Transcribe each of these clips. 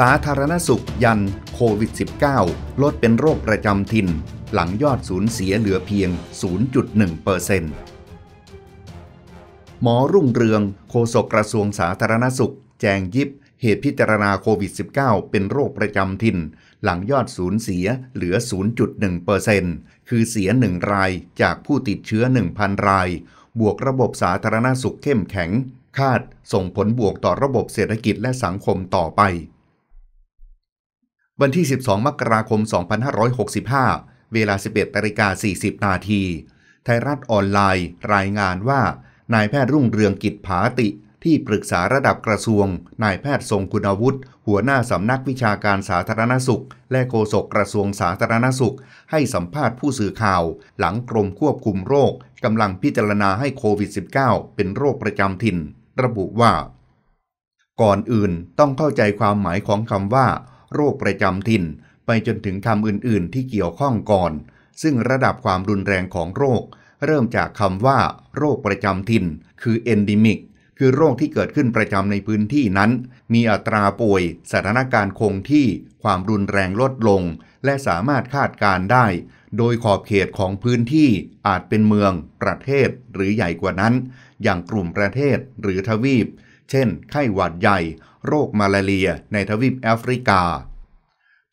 สาธารณสุขยันโควิด -19 ลดเป็นโรคประจำถิ่น หลังยอดสูญเสียเหลือเพียง 0.1เปอร์เซ็นต์หมอรุ่งเรืองโฆษกกระทรวงสาธารณสุขแจงยิบเหตุพิจารณาโควิด -19 เป็นโรคประจำถิ่น หลังยอดสูญเสียเหลือ 0.1เปอร์เซ็นต์คือเสีย 1 รายจากผู้ติดเชื้อ 1,000 ราย บวกระบบสาธารณสุขเข้มแข็ง คาดส่งผลบวกต่อระบบเศรษฐกิจและสังคมต่อไปวันที่ 12 มกราคม 2565 เวลา 11นาิกา40 นาที ไทยรัฐออนไลน์ รายงานว่า นายแพทย์รุ่งเรืองกิจผาติ ที่ปรึกษาระดับกระทรวง นายแพทย์ทรงคุณวุฒิหัวหน้าสำนักวิชาการสาธารณสุข และโฆษกกระทรวงสาธารณสุข ให้สัมภาษณ์ผู้สื่อข่าว หลังกรมควบคุมโรคกำลังพิจารณาให้โควิด -19 เป็นโรคประจำถิ่น ระบุว่า ก่อนอื่นต้องเข้าใจความหมายของคำว่าโรคประจำถิ่นไปจนถึงคำอื่นๆ ที่เกี่ยวข้องก่อน ซึ่งระดับความรุนแรงของโรค เริ่มจากคำว่าโรคประจำถิ่น คือ endemic คือโรคที่เกิดขึ้นประจำในพื้นที่นั้น มีอัตราป่วยสถานการณ์คงที่ความรุนแรงลดลง และสามารถคาดการได้ โดยขอบเขตของพื้นที่อาจเป็นเมือง ประเทศหรือใหญ่กว่านั้น อย่างกลุ่มประเทศหรือทวีปเช่น ไข้หวัดใหญ่ โรคมาลาเรีย ในทวีปแอฟริกา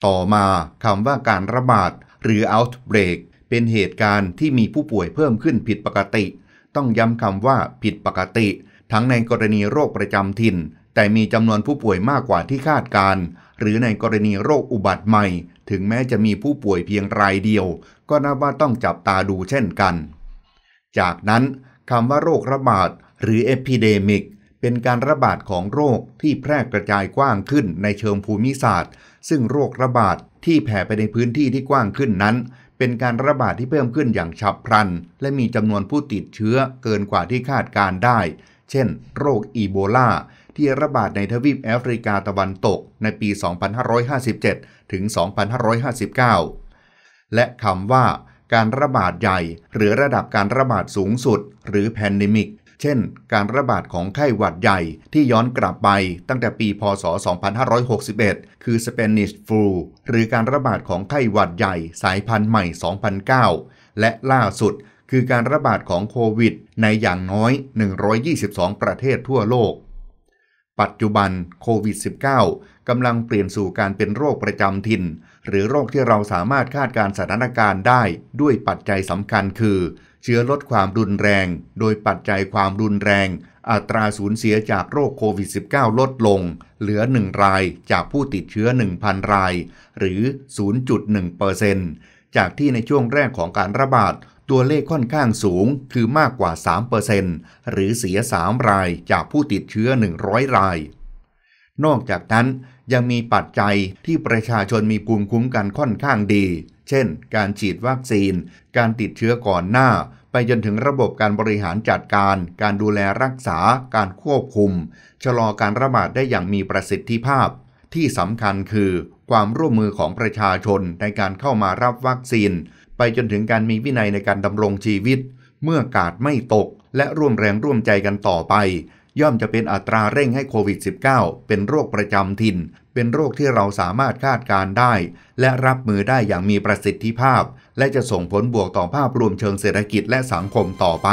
ต่อมาคำว่าการระบาด หรือ outbreak เป็นเหตุการณ์ที่มีผู้ป่วยเพิ่มขึ้นผิดปกติ ต้องย้ำคำว่าผิดปกติ ทั้งในกรณีโรคประจำถิ่น แต่มีจำนวนผู้ป่วยมากกว่าที่คาดการ หรือในกรณีโรคอุบัติใหม่ ถึงแม้จะมีผู้ป่วยเพียงรายเดียว ก็นับว่าต้องจับตาดูเช่นกัน จากนั้นคำว่าโรคระบาดหรือ epidemic เป็นการระบาดของโรคที่แพร่กระจายกว้างขึ้นในเชิงภูมิศาสตร์ ซึ่งโรคระบาดที่แผ่ไปในพื้นที่ที่กว้างขึ้นนั้น เป็นการระบาดที่เพิ่มขึ้นอย่างฉับพลันและมีจำนวนผู้ติดเชื้อเกินกว่าที่คาดการได้ เช่นโรคอีโบลาที่ระบาดในทวีปแอฟริกาตะวันตกในปี 2557 ถึง 2559 และคำว่า การระบาดใหญ่หรือระดับการระบาดสูงสุด หรือแพนดิมิกเช่นการระบาดของไข้หวัดใหญ่ที่ย้อนกลับไปตั้งแต่ปีพศ 2561 คือ Spanish flu หรือการระบาดของไข้หวัดใหญ่สายพันธุ์ใหม่ 2009 และล่าสุดคือการระบาดของโควิดในอย่างน้อย 122 ประเทศทั่วโลกปัจจุบันโควิด -19 กำลังเปลี่ยนสู่การเป็นโรคประจำถิ่น หรือโรคที่เราสามารถคาดการสถานการณ์ได้ด้วยปัจจัยสำคัญคือเชื้อลดความรุนแรง โดยปัจจัยความรุนแรงอัตราสูญเสียจากโรคโควิด -19 ลดลง เหลือ 1 รายจากผู้ติดเชื้อ 1,000 ราย หรือ0.1%จากที่ในช่วงแรกของการระบาดตัวเลขค่อนข้างสูงคือมากกว่า 3%หรือเสีย 3 รายจากผู้ติดเชื้อ 100 ราย นอกจากนั้นยังมีปัจจัยที่ประชาชนมีภูมิคุ้มกันค่อนข้างดีเช่น การฉีดวัคซีน การติดเชื้อก่อนหน้า ไปจนถึงระบบการบริหารจัดการ การดูแลรักษา การควบคุมชะลอการระบาดได้อย่างมีประสิทธิภาพ ที่สำคัญคือ ความร่วมมือของประชาชนในการเข้ามารับวัคซีน ไปจนถึงการมีวินัยในการดำรงชีวิต เมื่อกาดไม่ตก และร่วมแรงร่วมใจกันต่อไป ย่อมจะเป็นอัตราเร่งให้โควิด -19 เป็นโรคประจำถิ่นเป็นโรคที่เราสามารถคาดการได้และรับมือได้อย่างมีประสิทธิภาพและจะส่งผลบวกต่อภาพรวมเชิงเศรษฐกิจและสังคมต่อไป